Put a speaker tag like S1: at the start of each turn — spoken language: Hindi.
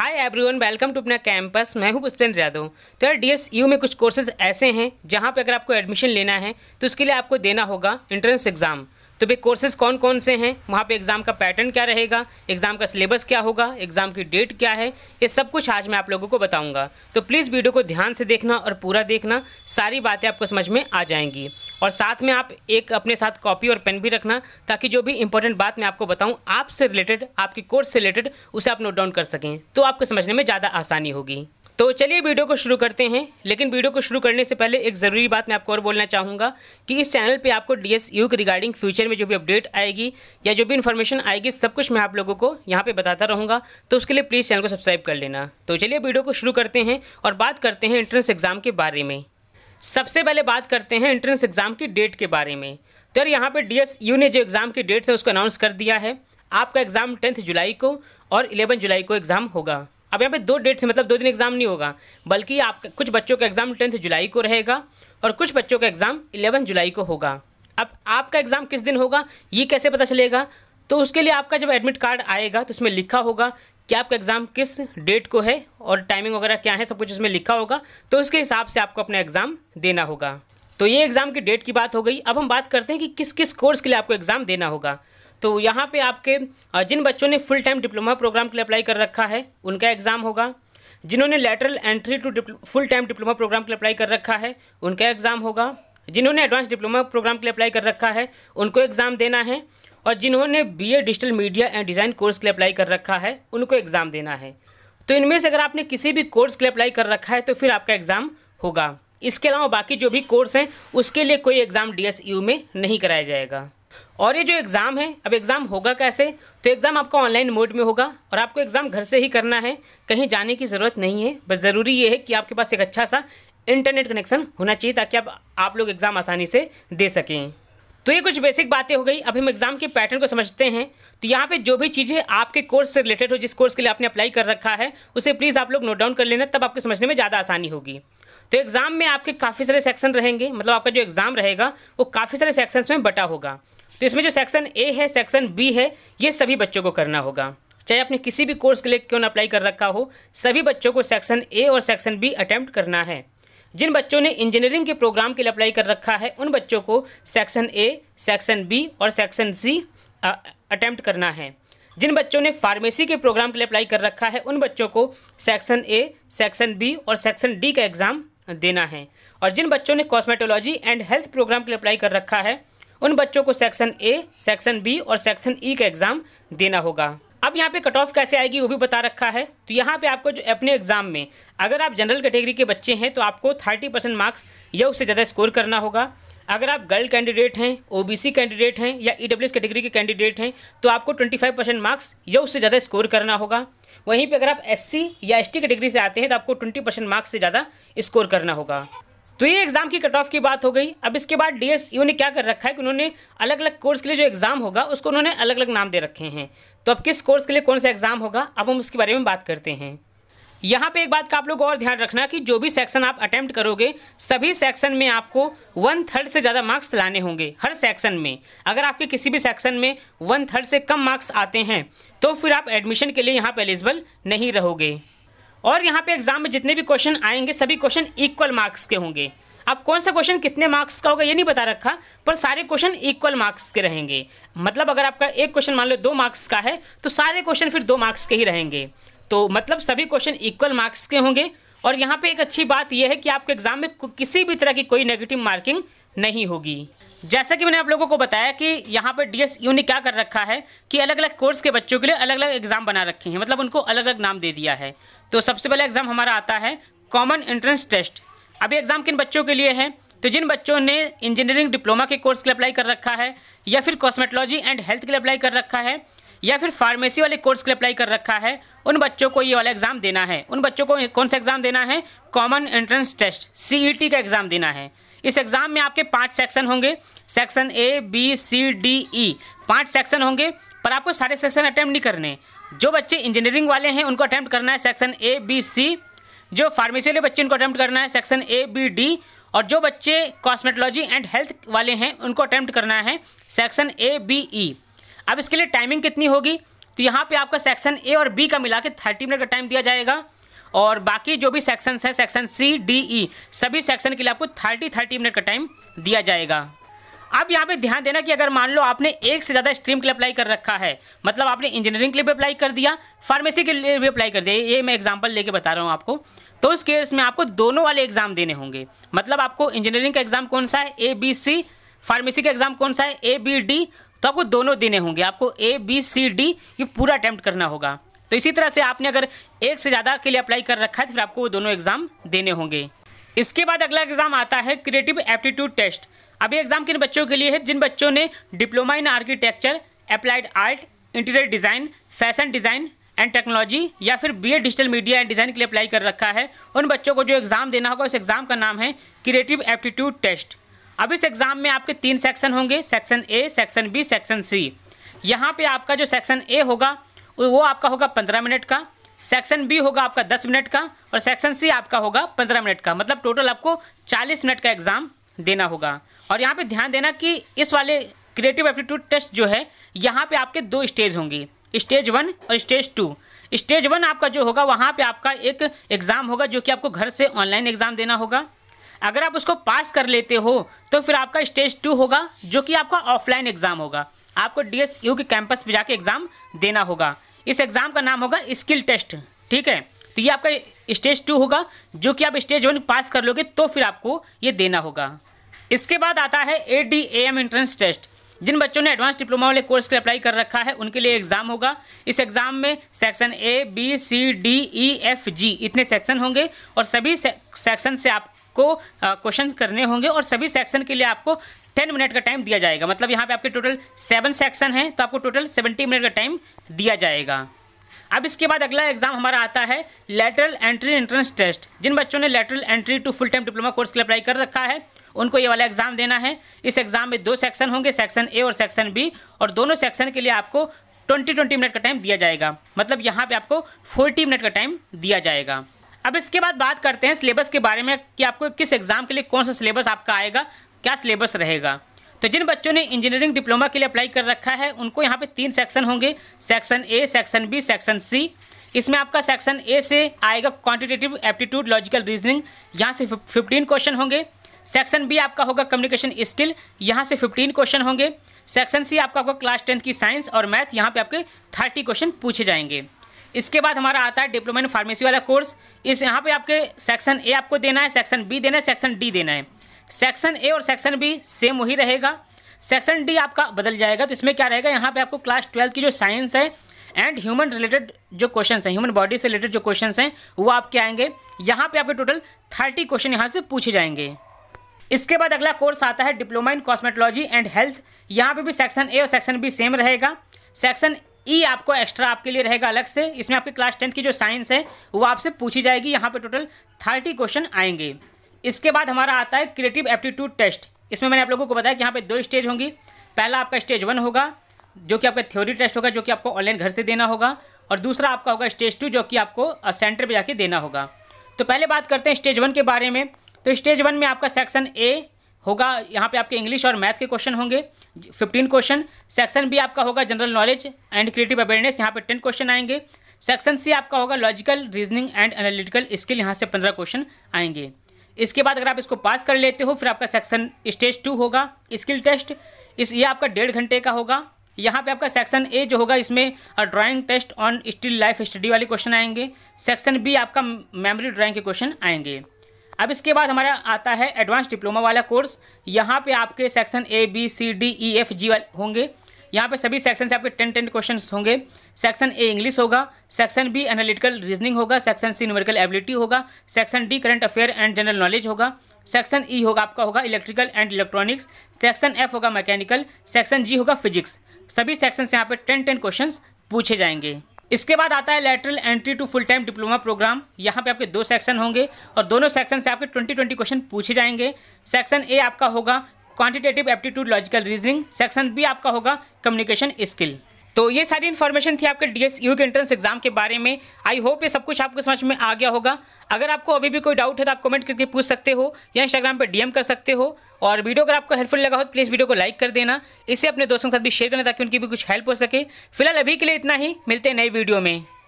S1: हाय एवरीवन वेलकम टू अपना कैंपस मैं हूं पुष्पेंद्र यादव तो यार यू में कुछ कोर्सेज ऐसे हैं जहां पे अगर आपको एडमिशन लेना है तो उसके लिए आपको देना होगा एंट्रेंस एग्ज़ाम तो भाई कोर्सेज कौन कौन से हैं वहाँ पे एग्ज़ाम का पैटर्न क्या रहेगा एग्ज़ाम का सिलेबस क्या होगा एग्ज़ाम की डेट क्या है ये सब कुछ आज मैं आप लोगों को बताऊँगा तो प्लीज़ वीडियो को ध्यान से देखना और पूरा देखना सारी बातें आपको समझ में आ जाएंगी और साथ में आप एक अपने साथ कॉपी और पेन भी रखना ताकि जो भी इंपॉर्टेंट बात मैं आपको बताऊँ आपसे रिलेटेड आपके कोर्स से रिलेटेड उसे आप नोट डाउन कर सकें तो आपको समझने में ज़्यादा आसानी होगी तो चलिए वीडियो को शुरू करते हैं लेकिन वीडियो को शुरू करने से पहले एक ज़रूरी बात मैं आपको और बोलना चाहूँगा कि इस चैनल पे आपको डी एस यू के रिगार्डिंग फ्यूचर में जो भी अपडेट आएगी या जो भी इन्फॉर्मेशन आएगी सब कुछ मैं आप लोगों को यहाँ पे बताता रहूँगा तो उसके लिए प्लीज़ चैनल को सब्सक्राइब कर लेना तो चलिए वीडियो को शुरू करते हैं और बात करते हैं एंट्रेंस एग्ज़ाम के बारे में सबसे पहले बात करते हैं एंट्रेंस एग्ज़ाम की डेट के बारे में तो यार यहाँ पर डी एस यू ने जो एग्ज़ाम की डेट्स है उसको अनाउंस कर दिया है आपका एग्ज़ाम टेंथ जुलाई को और इलेवन जुलाई को एग्ज़ाम होगा अब यहाँ पे दो डेट से मतलब दो दिन एग्ज़ाम नहीं होगा बल्कि आपका कुछ बच्चों का एग्ज़ाम टेंथ जुलाई को रहेगा और कुछ बच्चों का एग्ज़ाम इलेवन जुलाई को होगा अब आपका एग्ज़ाम किस दिन होगा ये कैसे पता चलेगा तो उसके लिए आपका जब एडमिट कार्ड आएगा तो उसमें लिखा होगा कि आपका एग्ज़ाम किस डेट को है और टाइमिंग वगैरह क्या है सब कुछ उसमें लिखा होगा तो उसके हिसाब से आपको अपना एग्ज़ाम देना होगा तो ये एग्ज़ाम की डेट की बात हो गई अब हम बात करते हैं कि किस किस कोर्स के लिए आपको एग्ज़ाम देना होगा तो यहाँ पे आपके जिन बच्चों ने फुल टाइम डिप्लोमा प्रोग्राम के लिए अप्लाई कर रखा है उनका एग्ज़ाम होगा जिन्होंने lateral entry to full time diploma programme के लिए अप्लाई कर रखा है उनका एग्ज़ाम होगा जिन्होंने एडवांस डिप्लोमा प्रोग्राम के लिए अप्लाई कर रखा है उनको एग्ज़ाम देना है और जिन्होंने B digital media and design course के लिए अप्लाई कर रखा है उनको एग्ज़ाम देना है तो इनमें से अगर आपने किसी भी कोर्स के लिए अप्लाई कर रखा है तो फिर आपका एग्ज़ाम होगा इसके अलावा बाकी जो भी कोर्स हैं उसके लिए कोई एग्ज़ाम डी में नहीं कराया जाएगा और ये जो एग्ज़ाम है अब एग्ज़ाम होगा कैसे तो एग्ज़ाम आपका ऑनलाइन मोड में होगा और आपको एग्ज़ाम घर से ही करना है कहीं जाने की ज़रूरत नहीं है बस ज़रूरी ये है कि आपके पास एक अच्छा सा इंटरनेट कनेक्शन होना चाहिए ताकि आप आप लोग एग्ज़ाम आसानी से दे सकें तो ये कुछ बेसिक बातें हो गई अब हम एग्ज़ाम के पैटर्न को समझते हैं तो यहाँ पे जो भी चीज़ें आपके कोर्स से रिलेटेड हो जिस कोर्स के लिए आपने अप्लाई कर रखा है उसे प्लीज़ आप लोग नोट डाउन कर लेना तब आपको समझने में ज़्यादा आसानी होगी तो एग्ज़ाम में आपके काफ़ी सारे सेक्शन रहेंगे मतलब आपका जो एग्ज़ाम रहेगा वो काफ़ी सारे सेक्शंस में बटा होगा तो इसमें जो सेक्शन ए है सेक्शन बी है ये सभी बच्चों को करना होगा चाहे आपने किसी भी कोर्स के लिए क्यों ना अप्लाई कर रखा हो सभी बच्चों को सेक्शन ए और सेक्शन बी अटैम्प्ट करना है जिन बच्चों ने इंजीनियरिंग के प्रोग्राम के लिए अप्लाई कर रखा है उन बच्चों को सेक्शन ए सेक्शन बी और सेक्शन सी अटैम्प्ट करना है जिन बच्चों ने फार्मेसी के प्रोग्राम के लिए अप्लाई कर रखा है उन बच्चों को सेक्शन ए सेक्शन बी और सेक्शन डी का एग्ज़ाम देना है और जिन बच्चों ने कॉस्मेटोलॉजी एंड हेल्थ प्रोग्राम के लिए अप्लाई कर रखा है उन बच्चों को सेक्शन ए सेक्शन बी और सेक्शन ई e का एग्ज़ाम देना होगा अब यहाँ पे कट ऑफ कैसे आएगी वो भी बता रखा है तो यहाँ पे आपको जो अपने एग्ज़ाम में अगर आप जनरल कैटेगरी के बच्चे हैं तो आपको 30 परसेंट मार्क्स या उससे ज़्यादा स्कोर करना होगा अगर आप गर्ल कैंडिडेट हैं ओबीसी कैंडिडेट हैं या ई e कैटेगरी के कैंडिडेट हैं तो आपको 25 परसेंट मार्क्स या उससे ज़्यादा स्कोर करना होगा वहीं पर अगर आप एस या एस कैटेगरी से आते हैं तो आपको ट्वेंटी परसेंट मार्क्स से ज़्यादा स्कोर करना होगा तो ये एग्जाम की कट ऑफ की बात हो गई अब इसके बाद डीएसयू ने e e क्या कर रखा है कि उन्होंने अलग अलग कोर्स के लिए जो एग्जाम होगा उसको उन्होंने अलग अलग नाम दे रखे हैं तो अब किस कोर्स के लिए कौन सा एग्जाम होगा अब हम उसके बारे में बात करते हैं यहाँ पे एक बात का आप लोग और ध्यान रखना कि जो भी सेक्शन आप अटेम्प्ट करोगे सभी सेक्शन में आपको वन थर्ड से ज़्यादा मार्क्स लाने होंगे हर सेक्शन में अगर आपके किसी भी सेक्शन में वन थर्ड से कम मार्क्स आते हैं तो फिर आप एडमिशन के लिए यहाँ पर एलिजिबल नहीं रहोगे और यहाँ पे एग्जाम में जितने भी क्वेश्चन आएंगे सभी क्वेश्चन इक्वल मार्क्स के होंगे अब कौन सा क्वेश्चन कितने मार्क्स का होगा ये नहीं बता रखा पर सारे क्वेश्चन इक्वल मार्क्स के रहेंगे मतलब अगर आपका एक क्वेश्चन मान लो दो मार्क्स का है तो सारे क्वेश्चन फिर दो मार्क्स के ही रहेंगे तो मतलब सभी क्वेश्चन इक्वल मार्क्स के होंगे और यहाँ पे एक अच्छी बात यह है कि आपके एग्जाम में किसी भी तरह की कोई नेगेटिव मार्किंग नहीं होगी जैसा कि मैंने आप लोगों को बताया कि यहाँ पर डी एस ने क्या कर रखा है कि अलग अलग कोर्स के बच्चों के लिए अलग अलग एग्ज़ाम बना रखे हैं मतलब उनको अलग अलग नाम दे दिया है तो सबसे पहला एग्ज़ाम हमारा आता है कॉमन एंट्रेंस टेस्ट अभी एग्ज़ाम किन बच्चों के लिए है तो जिन बच्चों ने इंजीनियरिंग डिप्लोमा के कोर्स के लिए अप्लाई कर रखा है या फिर कॉस्मेटोलॉजी एंड हेल्थ के लिए अप्लाई कर रखा है या फिर फार्मेसी वाले कोर्स के लिए अप्लाई कर रखा है उन बच्चों को ये वाला एग्ज़ाम देना है उन बच्चों को कौन सा एग्ज़ाम देना है कॉमन एंट्रेंस टेस्ट सी का एग्ज़ाम देना है इस एग्ज़ाम में आपके पांच सेक्शन होंगे section A B C D E पांच सेक्शन होंगे पर आपको सारे सेक्शन अटैम्प्ट नहीं करने जो बच्चे इंजीनियरिंग वाले हैं उनको अटैम्प्ट करना है सेक्शन ए बी सी जो फार्मेसी वाले बच्चे उनको अटैम्प्ट करना है सेक्शन ए बी डी और जो बच्चे कॉस्मेटोलॉजी एंड हेल्थ वाले हैं उनको अटैम्प्ट करना है सेक्शन ए बी ई अब इसके लिए टाइमिंग कितनी होगी तो यहाँ पे आपका सेक्शन ए और बी का मिला के थर्टी मिनट का टाइम दिया जाएगा और बाकी जो भी सेक्शन है सेक्शन सी डी ई सभी सेक्शन के लिए आपको थर्टी थर्टी मिनट का टाइम दिया जाएगा अब यहाँ पे ध्यान देना कि अगर मान लो आपने एक से ज़्यादा स्ट्रीम के लिए अप्लाई कर रखा है मतलब आपने इंजीनियरिंग के लिए भी अप्लाई कर दिया फार्मेसी के लिए भी अप्लाई कर दिया ये मैं एग्जाम्पल लेके बता रहा हूँ आपको तो उस केस में आपको दोनों वाले एग्ज़ाम देने होंगे मतलब आपको इंजीनियरिंग का एग्ज़ाम कौन सा है ए बी सी फार्मेसी का एग्ज़ाम कौन सा है ए बी डी तो आपको दोनों देने होंगे आपको ए बी सी डी ये पूरा अटैम्प्ट करना होगा तो इसी तरह से आपने अगर एक से ज़्यादा के लिए अप्लाई कर रखा है तो फिर आपको वो दोनों एग्ज़ाम देने होंगे इसके बाद अगला एग्ज़ाम आता है क्रिएटिव एप्टीट्यूड टेस्ट अभी एग्ज़ाम किन बच्चों के लिए है जिन बच्चों ने diploma in architecture applied art interior design fashion design and technology या फिर B digital media and design के लिए अप्लाई कर रखा है उन बच्चों को जो एग्ज़ाम देना होगा उस एग्ज़ाम का नाम है क्रिएटिव एप्टीट्यूड टेस्ट अब इस एग्ज़ाम में आपके तीन सेक्शन होंगे section A section B section C यहाँ पे आपका जो सेक्शन ए होगा वो आपका होगा पंद्रह मिनट का सेक्शन बी होगा आपका दस मिनट का और सेक्शन सी आपका होगा पंद्रह मिनट का मतलब टोटल आपको चालीस मिनट का एग्ज़ाम देना होगा और यहाँ पे ध्यान देना कि इस वाले क्रिएटिव एप्टीट्यूड टेस्ट जो है यहाँ पे आपके दो स्टेज होंगी स्टेज वन और स्टेज टू स्टेज वन आपका जो होगा वहाँ पे आपका एक एग्ज़ाम होगा जो कि आपको घर से ऑनलाइन एग्ज़ाम देना होगा अगर आप उसको पास कर लेते हो तो फिर आपका स्टेज टू होगा जो कि आपका ऑफलाइन एग्ज़ाम होगा आपको डी के कैंपस पर जाके एग्ज़ाम देना होगा इस एग्ज़ाम का नाम होगा स्किल टेस्ट ठीक है तो ये आपका स्टेज टू होगा जो कि आप स्टेज वन पास कर लोगे तो फिर आपको ये देना होगा इसके बाद आता है A D A M entrance test जिन बच्चों ने एडवांस डिप्लोमा वाले कोर्स के लिए अप्लाई कर रखा है उनके लिए एग्जाम होगा इस एग्जाम में section A B C D E F G इतने सेक्शन होंगे और सभी सेक्शन से आप को क्वेश्चन करने होंगे और सभी सेक्शन के लिए आपको टेन मिनट का टाइम दिया जाएगा मतलब यहाँ पे आपके टोटल सेवन सेक्शन हैं तो आपको टोटल सेवेंटी मिनट का टाइम दिया जाएगा अब इसके बाद अगला एग्जाम हमारा आता है लेटरल एंट्री एंट्रेंस टेस्ट जिन बच्चों ने lateral entry to full time diploma course के लिए अप्लाई कर रखा है उनको ये वाला एग्जाम देना है इस एग्जाम में दो सेक्शन होंगे सेक्शन ए और सेक्शन बी और दोनों सेक्शन के लिए आपको ट्वेंटी ट्वेंटी मिनट का टाइम दिया जाएगा मतलब यहाँ पे आपको फोर्टी मिनट का टाइम दिया जाएगा अब इसके बाद बात करते हैं सिलेबस के बारे में कि आपको किस एग्ज़ाम के लिए कौन सा सिलेबस आपका आएगा क्या सिलेबस रहेगा तो जिन बच्चों ने इंजीनियरिंग डिप्लोमा के लिए अप्लाई कर रखा है उनको यहाँ पे तीन सेक्शन होंगे section A section B section C इसमें आपका सेक्शन ए से आएगा क्वांटिटेटिव एप्टीट्यूड लॉजिकल रीजनिंग यहाँ से फिफ्टीन क्वेश्चन होंगे सेक्शन बी आपका होगा कम्युनिकेशन स्किल यहाँ से फिफ्टीन क्वेश्चन होंगे सेक्शन सी आपका होगा क्लास टेंथ की साइंस और मैथ यहाँ पर आपके थर्टी क्वेश्चन पूछे जाएंगे इसके बाद हमारा आता है डिप्लोमा इन फार्मेसी वाला कोर्स इस यहाँ पे आपके सेक्शन ए आपको देना है सेक्शन बी देना है सेक्शन डी देना है सेक्शन ए और सेक्शन बी सेम वही रहेगा सेक्शन डी आपका बदल जाएगा तो इसमें क्या रहेगा यहाँ पे आपको क्लास ट्वेल्थ की जो साइंस है एंड ह्यूमन रिलेटेड जो क्वेश्चन हैं ह्यूमन बॉडी से रिलेटेड जो क्वेश्चन हैं वो आपके आएंगे यहाँ पर आपके टोटल थर्टी क्वेश्चन यहाँ से पूछे जाएंगे इसके बाद अगला कोर्स आता है diploma in cosmetology and health यहाँ पर भी सेक्शन ए और सेक्शन बी सेम रहेगा सेक्शन ई e आपको एक्स्ट्रा आपके लिए रहेगा अलग से इसमें आपकी क्लास टेंथ की जो साइंस है वो आपसे पूछी जाएगी यहाँ पे टोटल थर्टी क्वेश्चन आएंगे इसके बाद हमारा आता है क्रिएटिव एप्टीट्यूड टेस्ट इसमें मैंने आप लोगों को बताया कि यहाँ पे दो स्टेज होंगी पहला आपका स्टेज वन होगा जो कि आपका थ्योरी टेस्ट होगा जो कि आपको ऑनलाइन घर से देना होगा और दूसरा आपका होगा स्टेज टू जो कि आपको सेंटर पर जाके देना होगा तो पहले बात करते हैं स्टेज वन के बारे में तो स्टेज वन में आपका सेक्शन ए होगा यहाँ पे आपके इंग्लिश और मैथ के क्वेश्चन होंगे फिफ्टीन क्वेश्चन सेक्शन बी आपका होगा general knowledge and creative awareness यहाँ पे टेन क्वेश्चन आएंगे सेक्शन सी आपका होगा logical reasoning and analytical skill यहाँ से पंद्रह क्वेश्चन आएंगे इसके बाद अगर आप इसको पास कर लेते हो फिर आपका सेक्शन स्टेज टू होगा स्किल टेस्ट इस ये आपका डेढ़ घंटे का होगा यहाँ पे आपका सेक्शन ए जो होगा इसमें drawing test on still life study वाले क्वेश्चन आएंगे सेक्शन बी आपका मेमोरी ड्राइंग के क्वेश्चन आएंगे अब इसके बाद हमारा आता है एडवांस डिप्लोमा वाला कोर्स यहाँ पे आपके section A B C D E F G होंगे यहाँ पे सभी सेक्शन से आपके टेन टेन क्वेश्चन होंगे सेक्शन ए इंग्लिश होगा सेक्शन बी एनालिटिकल रीजनिंग होगा सेक्शन सी न्यूमेरिकल एबिलिटी होगा section D current affair and general knowledge होगा सेक्शन ई e होगा आपका होगा electrical and electronics section F होगा मैकेनिकल सेक्शन जी होगा फिजिक्स सभी सेक्शन से यहाँ पे टेन टेन क्वेश्चन पूछे जाएंगे इसके बाद आता है lateral entry to full time diploma program यहाँ पे आपके दो सेक्शन होंगे और दोनों सेक्शन से आपके ट्वेंटी ट्वेंटी क्वेश्चन पूछे जाएंगे सेक्शन ए आपका होगा quantitative aptitude logical reasoning section B आपका होगा कम्युनिकेशन स्किल तो ये सारी इन्फॉर्मेशन थी आपके डी एस यू के एंट्रेंस एग्जाम के बारे में आई होप ये सब कुछ आपको समझ में आ गया होगा अगर आपको अभी भी कोई डाउट है तो आप कमेंट करके पूछ सकते हो या इंस्टाग्राम पर डीएम कर सकते हो और वीडियो अगर आपको हेल्पफुल लगा हो तो प्लीज़ वीडियो को लाइक कर देना इसे अपने दोस्तों के साथ भी शेयर करना ताकि उनकी भी कुछ हेल्प हो सके फिलहाल अभी के लिए इतना ही मिलते हैं नए वीडियो में